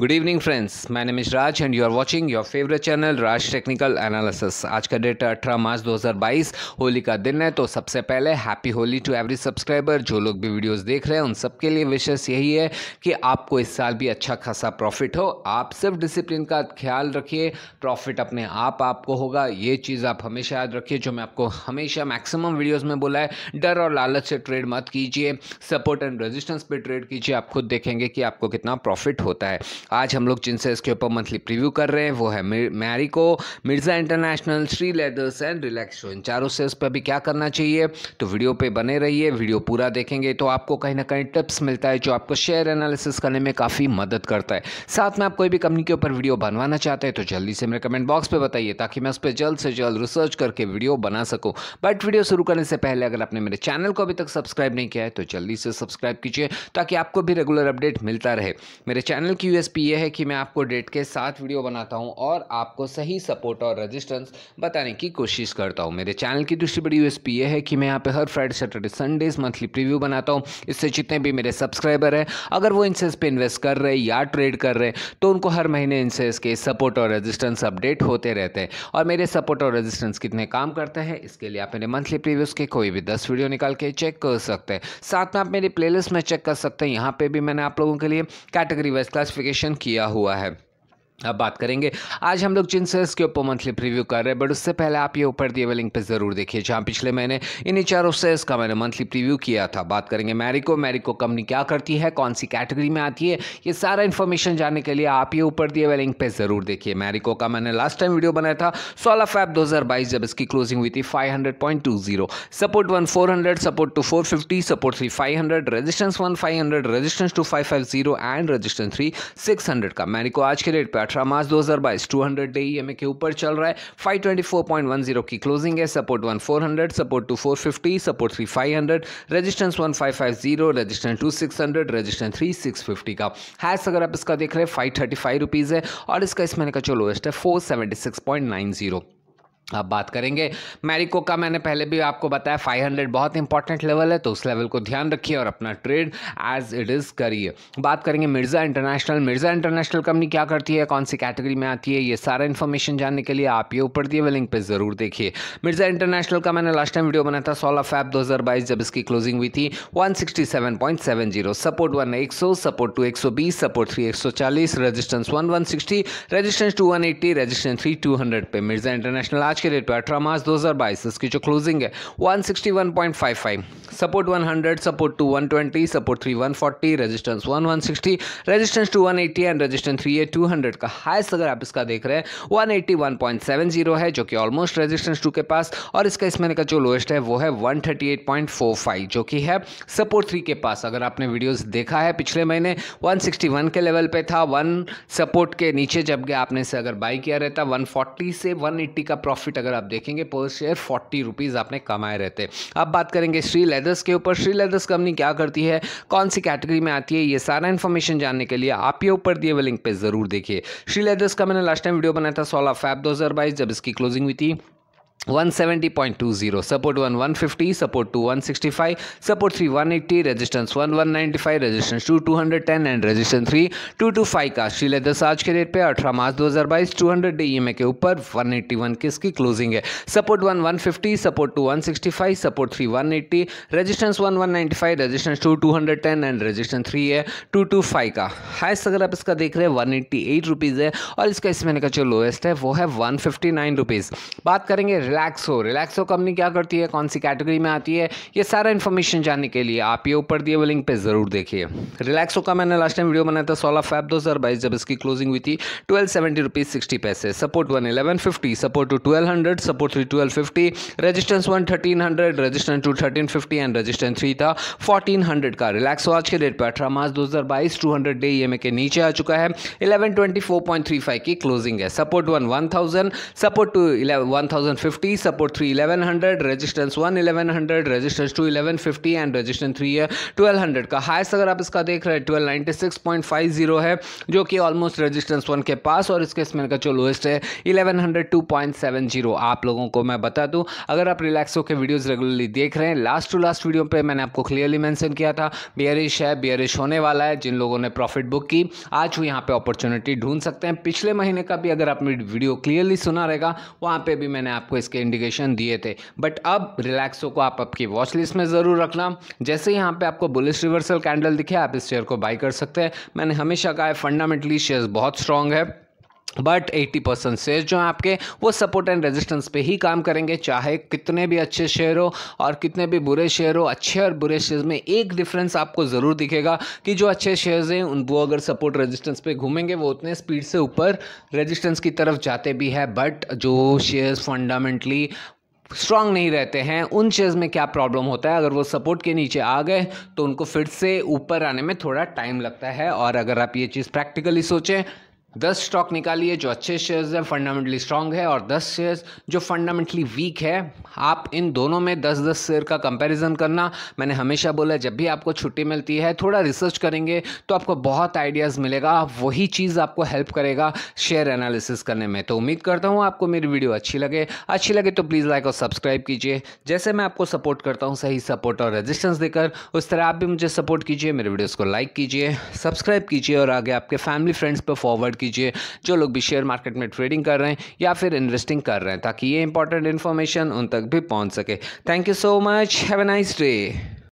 Good evening friends my name is Raj and you are watching your favourite channel Raj technical analysis आज का date 18 मार्च 2022 होली का दिन है तो सबसे पहले happy Holi to every subscriber जो लोग भी वीडियोस देख रहे हैं उन सबके लिए विशेष यही है कि आपको इस साल भी अच्छा खासा प्रॉफिट हो आप सिर्फ डिसिप्लिन का ख्याल रखिए प्रॉफिट अपने आप आपको होगा ये चीज़ आप हमेशा याद रखिए जो मैं आपको हमेशा मैक्सिमम वीडियोज़ में बोला है डर और लालच से ट्रेड मत कीजिए सपोर्ट एंड रेजिस्टेंस पर ट्रेड कीजिए आप खुद देखेंगे कि आपको कितना प्रॉफिट होता है आज हम लोग जिनसे इसके ऊपर मंथली प्रीव्यू कर रहे हैं वो है Marico Mirza international Shree leathers and Relaxo इन चारों से इस पर भी क्या करना चाहिए तो वीडियो पे बने रहिए वीडियो पूरा देखेंगे तो आपको कहीं ना कहीं टिप्स मिलता है जो आपको शेयर एनालिसिस करने में काफ़ी मदद करता है साथ में आप कोई भी कंपनी के ऊपर वीडियो बनवाना चाहते हैं तो जल्दी से मेरे कमेंट बॉक्स पर बताइए ताकि मैं उस पर जल्द से जल्द रिसर्च करके वीडियो बना सकूँ बट वीडियो शुरू करने से पहले अगर आपने मेरे चैनल को अभी तक सब्सक्राइब नहीं किया है तो जल्दी से सब्सक्राइब कीजिए ताकि आपको भी रेगुलर अपडेट मिलता रहे मेरे चैनल की यूएसपी टिप ये है कि मैं आपको डेट के साथ वीडियो बनाता हूँ और आपको सही सपोर्ट और रजिस्टेंस बताने की कोशिश करता हूँ मेरे चैनल की दूसरी बड़ी यूएसपी ये है कि मैं यहाँ पे हर Friday Saturday Sundays monthly preview बनाता हूँ इससे जितने भी मेरे सब्सक्राइबर हैं अगर वो इनसेस पे इन्वेस्ट कर रहे या ट्रेड कर रहे तो उनको हर महीने इनसेस के सपोर्ट और रजिस्टेंस अपडेट होते रहते हैं और मेरे सपोर्ट और रजिस्टेंस कितने काम करते हैं इसके लिए आप मेरे मंथली प्रीव्यूज़ के कोई भी दस वीडियो निकाल के चेक कर सकते हैं साथ में आप मेरी प्लेलिस्ट में चेक कर सकते हैं यहाँ पर भी मैंने आप लोगों के लिए कैटेगरी वाइज क्लासिफिकेशन कनेक्शन किया हुआ है। अब बात करेंगे आज हम लोग जिन शेयर्स के ऊपर मंथली प्रीव्यू कर रहे हैं बट उससे पहले आप ये ऊपर दिए हुए लिंक पर जरूर देखिए जहाँ पिछले महीने इन्हीं चारों शेयर्स का मैंने मंथली प्रीव्यू किया था बात करेंगे मैरिको मैरिको कंपनी क्या करती है कौन सी कैटेगरी में आती है ये सारा इन्फॉर्मेशन जानने के लिए आप ये ऊपर दिए हुए लिंक पर जरूर देखिए मैरिको का मैंने लास्ट टाइम वीडियो बनाया था सोलह फैब दो जब इसकी क्लोजिंग हुई थी five support one four support two four support three five hundred resistance one five resistance two five and resistance three six का मैरिको आज के रेट पर अठारह मार्च 2022 हंड्रेड डे ए के ऊपर चल रहा है फाइव जीरो की क्लोजिंग है support one four hundred support two four fifty support three five hundred resistance one five five zero resistance two six hundred resistance three six fifty का हैस अगर आप इसका देख रहे हैं फाइव थर्टी फाइव रुपीज़ है और इसका इस महीने का जो लोएस्ट है four seventy six point nine zero अब बात करेंगे मैरिको का मैंने पहले भी आपको बताया 500 बहुत इंपॉर्टेंट लेवल है तो उस लेवल को ध्यान रखिए और अपना ट्रेड एज इट इज़ करिए बात करेंगे Mirza international Mirza international company क्या करती है कौन सी कैटेगरी में आती है ये सारा इन्फॉर्मेशन जानने के लिए आप ये ऊपर दिए हुए लिंक पर ज़रूर देखिए मिर्ज़ा इंटरनेशनल का मैंने लास्ट टाइम वीडियो बनाया था सोलह फैब दो जब इसकी क्लोजिंग हुई थी वन सपोर्ट वन एक सपोर्ट टू एक सपोर्ट थ्री एक resistance one resistance two resistance three two पे मिर्ज़ा इंटरनेशनल आज आज के डेट पे अठारह मार्च 2022 इसकी जो क्लोजिंग है 161.55 support 100 support 2 120 support 3 140 resistance 1 160 resistance 2 180 and resistance 3 ये 200 का हाइस्ट अगर आप इसका देख रहे हैं 181.70 है जो कि ऑलमोस्ट रजिस्टेंस टू के पास और इसका इस महीने का जो लोएस्ट है वो है 138.45 जो कि है सपोर्ट थ्री के पास अगर आपने वीडियोज देखा है पिछले महीने वन के लेवल पर था वन सपोर्ट के नीचे जब गया आपने से अगर बाई किया रहता 140 से 180 का प्रॉफिट प्रॉफिट अगर आप देखेंगे पर शेयर फोर्टी रुपीज़ आपने कमाए रहते अब बात करेंगे श्री लेदर्स के ऊपर श्री लेदर्स कंपनी क्या करती है कौन सी कैटेगरी में आती है ये सारा इन्फॉर्मेशन जानने के लिए आप ये ऊपर दिए हुए लिंक पर ज़रूर देखिए श्री लेदर्स का मैंने लास्ट टाइम वीडियो बनाया था सोलह फैब दो जब इसकी क्लोजिंग हुई थी 170.20 support 1 150 support 2 165 support 3 180 resistance 1 195 resistance 2 210 and resistance 3 225 का श्रीले दस आज के रेट पे 18 मार्च 2022 200 डे ई के ऊपर 181 किसकी क्लोजिंग है support 1 150 support 2 165 support 3 180 resistance 1 195 resistance 2 210 and resistance 3 है 225 का हाइस्ट अगर आप इसका देख रहे हैं वन एट्टी है और इसका इस महीने का जो लोएस्ट है वो है वन बात करेंगे रिलैक्स हो कंपनी क्या करती है कौन सी कैटेगरी में आती है ये सारा इन्फॉर्मेशन जानने के लिए आप ये ऊपर दिए हुए लिंक पर ज़रूर देखिए रिलैक्सो का मैंने लास्ट टाइम वीडियो बनाया था सोलह फैब दो हज़ार बाईस जब इसकी क्लोजिंग हुई थी twelve seventy rupees sixty paise support one eleven fifty support two twelve hundred support three twelve fifty resistance one thirteen hundred resistance two thirteen fifty and resistance three था फोर्टीन हंड्रेड का रिलैक्सो आज के डेट पर अठारह मार्च दो हज़ार बाईस टू हंड्रेड डे ई के नीचे आ चुका है eleven twenty four point three five की क्लोजिंग है support one one thousand support two one thousand fifty fifty support three eleven hundred resistance one eleven hundred resistance two eleven fifty and resistance three है twelve hundred का highs अगर आप इसका देख रहे हैं twelve ninety six point five zero है जो कि ऑलमोस्ट रजिस्टेंस वन के पास और इसके इसमें का जो लोएस्ट है eleven hundred two point seven zero आप लोगों को मैं बता दूं अगर आप रिलैक्स होकर वीडियोज़ रेगुलरली देख रहे हैं लास्ट टू लास्ट वीडियो पर मैंने आपको क्लियरली मैंशन किया था बियरिश है बियरिश होने वाला है जिन लोगों ने प्रॉफिट बुक की आज वो यहाँ पे अपॉर्चुनिटी ढूंढ सकते हैं पिछले महीने का भी अगर आप वीडियो क्लियरली सुना रहेगा वहाँ पे भी मैंने आपको इसके इंडिकेशन दिए थे बट अब रिलैक्सो को आप आपकी वॉच लिस्ट में ज़रूर रखना जैसे यहाँ पे आपको बुलिस रिवर्सल कैंडल दिखे आप इस शेयर को बाई कर सकते हैं मैंने हमेशा कहा है फंडामेंटली शेयर बहुत स्ट्रांग है बट 80 परसेंट शेयर जो हैं आपके वो सपोर्ट एंड रेजिस्टेंस पे ही काम करेंगे चाहे कितने भी अच्छे शेयर हो और कितने भी बुरे शेयर हो अच्छे और बुरे शेयर में एक डिफरेंस आपको ज़रूर दिखेगा कि जो अच्छे शेयर्स हैं उन वो अगर सपोर्ट रेजिस्टेंस पे घूमेंगे वो उतने स्पीड से ऊपर रेजिस्टेंस की तरफ जाते भी है बट जो शेयर्स फंडामेंटली स्ट्रांग नहीं रहते हैं उन शेयर्स में क्या प्रॉब्लम होता है अगर वो सपोर्ट के नीचे आ गए तो उनको फिर से ऊपर आने में थोड़ा टाइम लगता है और अगर आप ये चीज़ प्रैक्टिकली सोचें दस स्टॉक निकालिए जो अच्छे शेयर्स हैं फंडामेंटली स्ट्रांग है और दस शेयर्स जो फंडामेंटली वीक है आप इन दोनों में दस दस शेयर का कंपैरिजन करना मैंने हमेशा बोला जब भी आपको छुट्टी मिलती है थोड़ा रिसर्च करेंगे तो आपको बहुत आइडियाज़ मिलेगा वही चीज़ आपको हेल्प करेगा शेयर एनालिसिस करने में तो उम्मीद करता हूँ आपको मेरी वीडियो अच्छी लगे अच्छी लगे तो प्लीज़ लाइक और सब्सक्राइब कीजिए जैसे मैं आपको सपोर्ट करता हूँ सही सपोर्ट और रेजिस्टेंस देकर उस तरह आप भी मुझे सपोर्ट कीजिए मेरे वीडियोज़ को लाइक कीजिए सब्सक्राइब कीजिए और आगे आपके फैमिली फ्रेंड्स पर फॉरवर्ड कीजिए कीजिए जो लोग भी शेयर मार्केट में ट्रेडिंग कर रहे हैं या फिर इन्वेस्टिंग कर रहे हैं ताकि ये इंपॉर्टेंट इन्फॉर्मेशन उन तक भी पहुँच सके thank you so much have a nice day